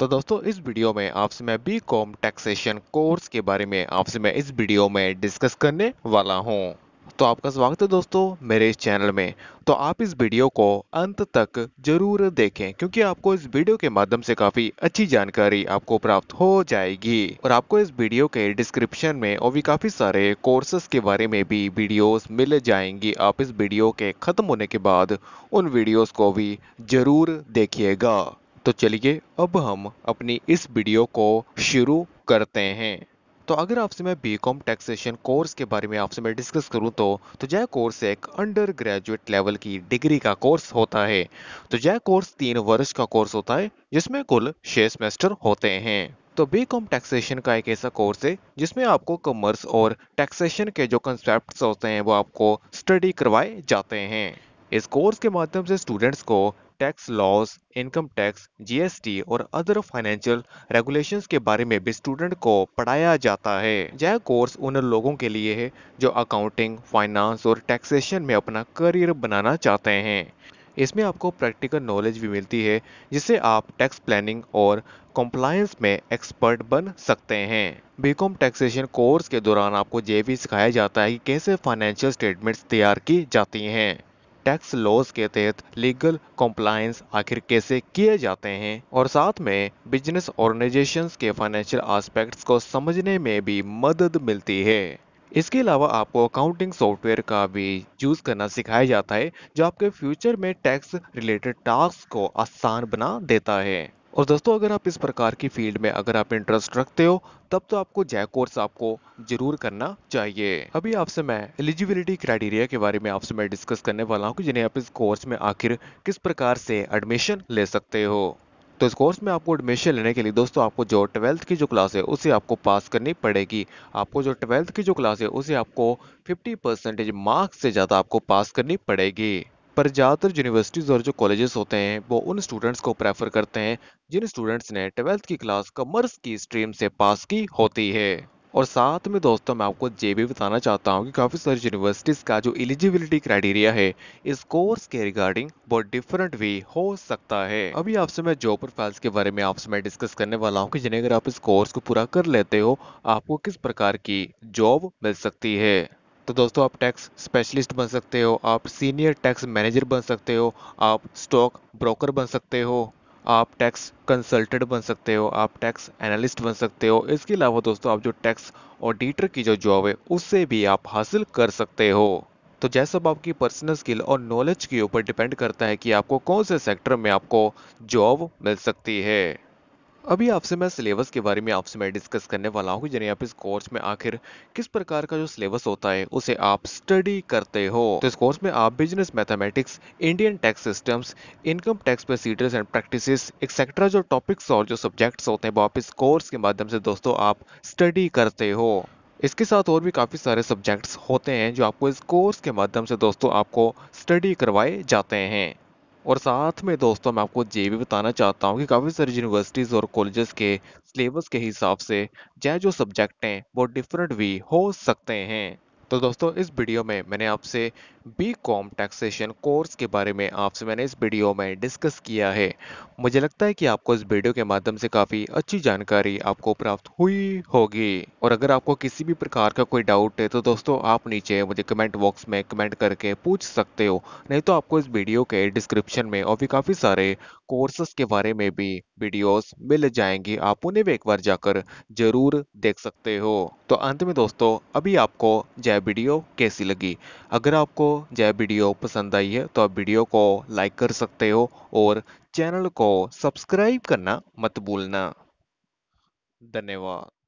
तो दोस्तों इस वीडियो में आपसे मैं बी कॉम टैक्सेशन कोर्स के बारे में आपसे मैं इस वीडियो में डिस्कस करने वाला हूँ तो आपका स्वागत है दोस्तों मेरे इस चैनल में तो आप इस वीडियो को अंत तक जरूर देखें क्योंकि आपको इस वीडियो के माध्यम से काफ़ी अच्छी जानकारी आपको प्राप्त हो जाएगी और आपको इस वीडियो के डिस्क्रिप्शन में और भी काफ़ी सारे कोर्सेस के बारे में भी वीडियोस मिल जाएंगी आप इस वीडियो के ख़त्म होने के बाद उन वीडियोज को भी ज़रूर देखिएगा तो चलिए अब हम अपनी इस वीडियो को शुरू करते हैं तो अगर आपसे मैं बी कॉम टैक्सेशन कोर्स के बारे में आपसे मैं डिस्कस करूं तो तो जय कोर्स एक अंडर ग्रेजुएट लेवल की डिग्री का कोर्स होता है तो जय कोर्स तीन वर्ष का कोर्स होता है जिसमें कुल छह सेमेस्टर होते हैं तो बी कॉम टैक्सेशन का एक ऐसा कोर्स है जिसमें आपको कॉमर्स और टैक्सेशन के जो कंसेप्ट होते हैं वो आपको स्टडी करवाए जाते हैं इस कोर्स के माध्यम से स्टूडेंट्स को tax laws income tax GST और अदर फाइनेंशियल रेगुलेशंस के बारे में भी स्टूडेंट को पढ़ाया जाता है यह कोर्स उन लोगों के लिए है जो अकाउंटिंग फाइनेंस और टैक्सेशन में अपना करियर बनाना चाहते हैं इसमें आपको प्रैक्टिकल नॉलेज भी मिलती है जिससे आप टैक्स प्लानिंग और कंप्लायंस में एक्सपर्ट बन सकते हैं बीकॉम टैक्सेशन कोर्स के दौरान आपको ये भी सिखाया जाता है कि कैसे फाइनेंशियल स्टेटमेंट्स तैयार की जाती हैं टैक्स लॉज के तहत लीगल कॉम्प्लायंस आखिर कैसे किए जाते हैं और साथ में बिजनेस ऑर्गेनाइजेशन के फाइनेंशियल आस्पेक्ट्स को समझने में भी मदद मिलती है इसके अलावा आपको अकाउंटिंग सॉफ्टवेयर का भी यूज करना सिखाया जाता है जो आपके फ्यूचर में टैक्स रिलेटेड टास्क को आसान बना देता है और दोस्तों अगर आप इस प्रकार की फील्ड में अगर आप इंटरेस्ट रखते हो तब तो आपको जय कोर्स आपको जरूर करना चाहिए अभी आपसे मैं एलिजिबिलिटी क्राइटेरिया के बारे में आपसे मैं डिस्कस करने वाला हूँ जिन्हें आप इस कोर्स में आखिर किस प्रकार से एडमिशन ले सकते हो तो इस कोर्स में आपको एडमिशन लेने के लिए दोस्तों आपको जो ट्वेल्थ की जो क्लास है उसे आपको पास करनी पड़ेगी आपको जो ट्वेल्थ की जो क्लास है उसे आपको 50 परसेंटेज मार्क्स से ज़्यादा आपको पास करनी पड़ेगी पर ज़्यादातर यूनिवर्सिटीज़ और जो कॉलेजेस होते हैं वो उन स्टूडेंट्स को प्रेफर करते हैं जिन स्टूडेंट्स ने ट्वेल्थ की क्लास कॉमर्स की स्ट्रीम से पास की होती है और साथ में दोस्तों मैं आपको ये भी बताना चाहता हूँ कि काफ़ी सारी यूनिवर्सिटीज़ का जो एलिजिबिलिटी क्राइटेरिया है इस कोर्स के रिगार्डिंग बहुत डिफरेंट भी हो सकता है अभी आपसे मैं जॉब प्रोफाइल्स के बारे में आपसे मैं डिस्कस करने वाला हूँ कि जिन्हें अगर आप इस कोर्स को पूरा कर लेते हो आपको किस प्रकार की जॉब मिल सकती है तो दोस्तों आप टैक्स स्पेशलिस्ट बन सकते हो आप सीनियर टैक्स मैनेजर बन सकते हो आप स्टॉक ब्रोकर बन सकते हो आप टैक्स कंसल्टेंट बन सकते हो आप टैक्स एनालिस्ट बन सकते हो इसके अलावा दोस्तों आप जो टैक्स ऑडिटर की जो जॉब है उससे भी आप हासिल कर सकते हो तो जैसा अब आपकी पर्सनल स्किल और नॉलेज के ऊपर डिपेंड करता है कि आपको कौन से सेक्टर में आपको जॉब मिल सकती है अभी आपसे मैं सिलेबस के बारे में आपसे मैं डिस्कस करने वाला हूँ यानी आप इस कोर्स में आखिर किस प्रकार का जो सिलेबस होता है उसे आप स्टडी करते हो तो इस कोर्स में आप business mathematics Indian tax systems income tax procedures and practices etcetera जो टॉपिक्स और जो सब्जेक्ट्स होते हैं वो आप इस कोर्स के माध्यम से दोस्तों आप स्टडी करते हो इसके साथ और भी काफ़ी सारे सब्जेक्ट्स होते हैं जो आपको इस कोर्स के माध्यम से दोस्तों आपको स्टडी करवाए जाते हैं और साथ में दोस्तों मैं आपको ये भी बताना चाहता हूँ कि काफ़ी सारी यूनिवर्सिटीज़ और कॉलेजेस के सिलेबस के हिसाब से जय जो सब्जेक्ट हैं वो डिफरेंट भी हो सकते हैं तो दोस्तों इस वीडियो में मैंने आपसे बी कॉम टैक्सेशन कोर्स के बारे में आपसे मैंने इस वीडियो में डिस्कस किया है मुझे लगता है कि आपको इस वीडियो के माध्यम से काफ़ी अच्छी जानकारी आपको प्राप्त हुई होगी और अगर आपको किसी भी प्रकार का कोई डाउट है तो दोस्तों आप नीचे मुझे कमेंट बॉक्स में कमेंट करके पूछ सकते हो नहीं तो आपको इस वीडियो के डिस्क्रिप्शन में और भी काफ़ी सारे कोर्सेस के बारे में भी वीडियोस मिल जाएंगी आप उन्हें भी एक बार जाकर जरूर देख सकते हो तो अंत में दोस्तों अभी आपको जय वीडियो कैसी लगी अगर आपको जय वीडियो पसंद आई है तो आप वीडियो को लाइक कर सकते हो और चैनल को सब्सक्राइब करना मत भूलना धन्यवाद